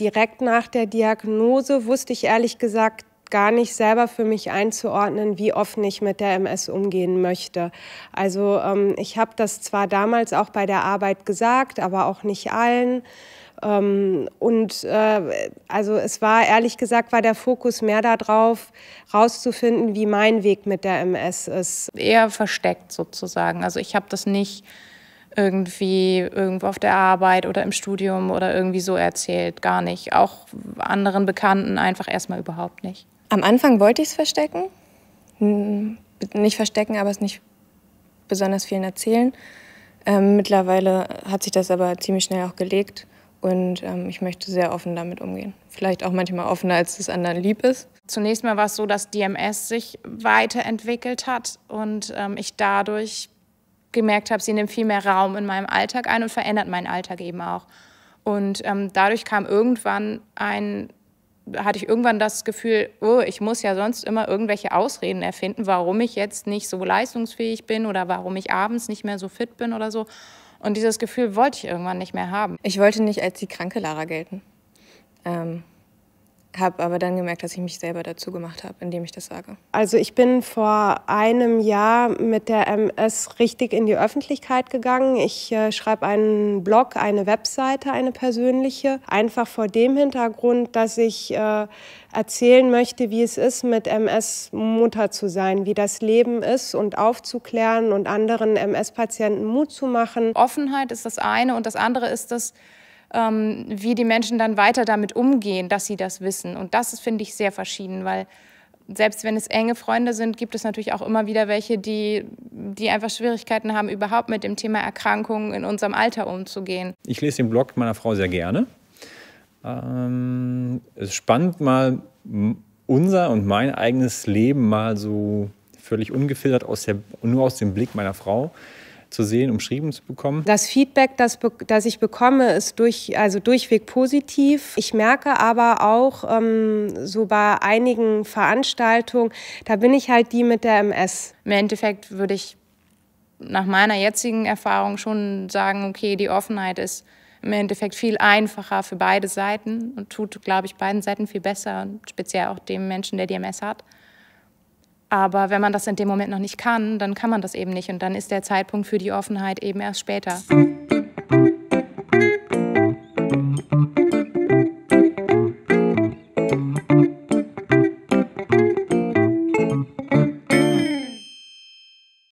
Direkt nach der Diagnose wusste ich ehrlich gesagt gar nicht selber für mich einzuordnen, wie offen ich mit der MS umgehen möchte. Also ähm, ich habe das zwar damals auch bei der Arbeit gesagt, aber auch nicht allen. Ähm, und äh, also es war ehrlich gesagt, war der Fokus mehr darauf, rauszufinden, wie mein Weg mit der MS ist. Eher versteckt sozusagen. Also ich habe das nicht irgendwie irgendwo auf der Arbeit oder im Studium oder irgendwie so erzählt. Gar nicht. Auch anderen Bekannten einfach erstmal überhaupt nicht. Am Anfang wollte ich es verstecken. Nicht verstecken, aber es nicht besonders vielen erzählen. Ähm, mittlerweile hat sich das aber ziemlich schnell auch gelegt und ähm, ich möchte sehr offen damit umgehen. Vielleicht auch manchmal offener, als es anderen lieb ist. Zunächst mal war es so, dass DMS sich weiterentwickelt hat und ähm, ich dadurch gemerkt habe, sie nimmt viel mehr Raum in meinem Alltag ein und verändert meinen Alltag eben auch. Und ähm, dadurch kam irgendwann ein, hatte ich irgendwann das Gefühl, oh, ich muss ja sonst immer irgendwelche Ausreden erfinden, warum ich jetzt nicht so leistungsfähig bin oder warum ich abends nicht mehr so fit bin oder so. Und dieses Gefühl wollte ich irgendwann nicht mehr haben. Ich wollte nicht als die kranke Lara gelten. Ähm, habe aber dann gemerkt, dass ich mich selber dazu gemacht habe, indem ich das sage. Also ich bin vor einem Jahr mit der MS richtig in die Öffentlichkeit gegangen. Ich äh, schreibe einen Blog, eine Webseite, eine persönliche, einfach vor dem Hintergrund, dass ich äh, erzählen möchte, wie es ist, mit MS Mutter zu sein, wie das Leben ist und aufzuklären und anderen MS-Patienten Mut zu machen. Offenheit ist das eine und das andere ist das, ähm, wie die Menschen dann weiter damit umgehen, dass sie das wissen. Und das finde ich sehr verschieden, weil selbst wenn es enge Freunde sind, gibt es natürlich auch immer wieder welche, die, die einfach Schwierigkeiten haben, überhaupt mit dem Thema Erkrankungen in unserem Alter umzugehen. Ich lese den Blog meiner Frau sehr gerne. Ähm, es ist spannend, mal unser und mein eigenes Leben mal so völlig ungefiltert aus der, nur aus dem Blick meiner Frau zu sehen, umschrieben zu bekommen? Das Feedback, das, das ich bekomme, ist durch, also durchweg positiv. Ich merke aber auch ähm, so bei einigen Veranstaltungen, da bin ich halt die mit der MS. Im Endeffekt würde ich nach meiner jetzigen Erfahrung schon sagen, okay, die Offenheit ist im Endeffekt viel einfacher für beide Seiten und tut, glaube ich, beiden Seiten viel besser und speziell auch dem Menschen, der die MS hat. Aber wenn man das in dem Moment noch nicht kann, dann kann man das eben nicht. Und dann ist der Zeitpunkt für die Offenheit eben erst später.